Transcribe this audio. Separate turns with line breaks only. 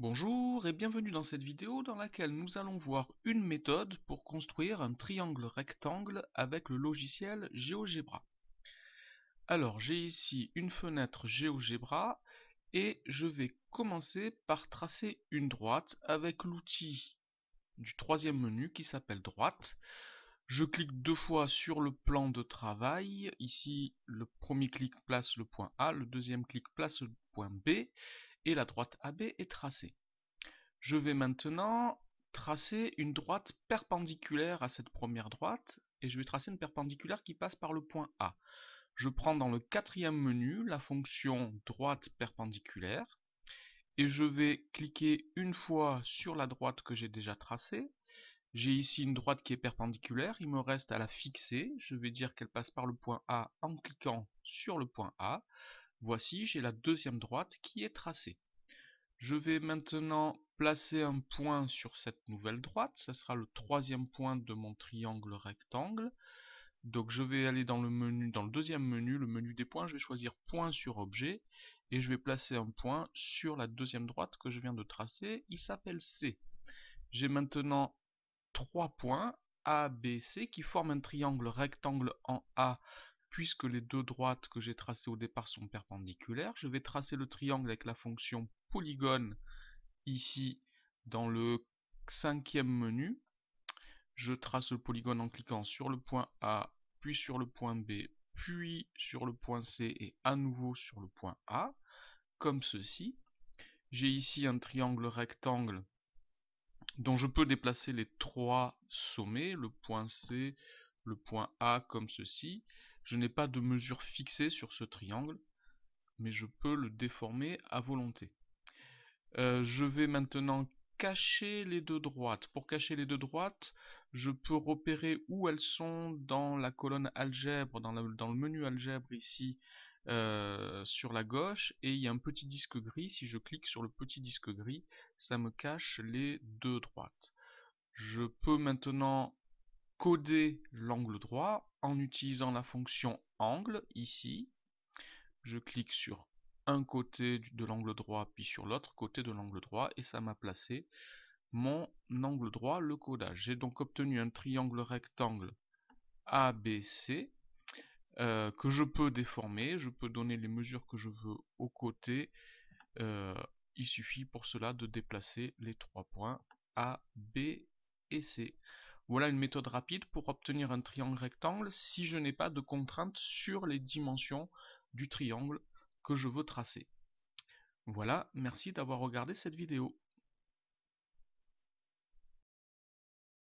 Bonjour et bienvenue dans cette vidéo dans laquelle nous allons voir une méthode pour construire un triangle rectangle avec le logiciel GeoGebra. Alors j'ai ici une fenêtre GeoGebra et je vais commencer par tracer une droite avec l'outil du troisième menu qui s'appelle droite. Je clique deux fois sur le plan de travail. Ici, le premier clic place le point A, le deuxième clic place le point B et la droite AB est tracée. Je vais maintenant tracer une droite perpendiculaire à cette première droite et je vais tracer une perpendiculaire qui passe par le point A. Je prends dans le quatrième menu la fonction droite perpendiculaire et je vais cliquer une fois sur la droite que j'ai déjà tracée. J'ai ici une droite qui est perpendiculaire, il me reste à la fixer. Je vais dire qu'elle passe par le point A en cliquant sur le point A. Voici, j'ai la deuxième droite qui est tracée. Je vais maintenant placer un point sur cette nouvelle droite. Ce sera le troisième point de mon triangle rectangle. Donc je vais aller dans le menu, dans le deuxième menu, le menu des points, je vais choisir point sur objet et je vais placer un point sur la deuxième droite que je viens de tracer. Il s'appelle C. J'ai maintenant trois points A, B, C qui forment un triangle rectangle en A Puisque les deux droites que j'ai tracées au départ sont perpendiculaires, je vais tracer le triangle avec la fonction polygone ici dans le cinquième menu. Je trace le polygone en cliquant sur le point A, puis sur le point B, puis sur le point C et à nouveau sur le point A, comme ceci. J'ai ici un triangle rectangle dont je peux déplacer les trois sommets, le point C, le point A comme ceci. Je n'ai pas de mesure fixée sur ce triangle, mais je peux le déformer à volonté. Euh, je vais maintenant cacher les deux droites. Pour cacher les deux droites, je peux repérer où elles sont dans la colonne algèbre, dans, le menu algèbre ici, euh, sur la gauche et il y a un petit disque gris. Si je clique sur le petit disque gris, ça me cache les deux droites. Je peux maintenant coder l'angle droit en utilisant la fonction angle ici. Je clique sur un côté de l'angle droit puis sur l'autre côté de l'angle droit et ça m'a placé mon angle droit, le codage. J'ai donc obtenu un triangle rectangle ABC euh, que je peux déformer, je peux donner les mesures que je veux aux côtés. Euh, il suffit pour cela de déplacer les trois points A, B et C. Voilà une méthode rapide pour obtenir un triangle rectangle si je n'ai pas de contraintes sur les dimensions du triangle que je veux tracer. Voilà, merci d'avoir regardé cette vidéo.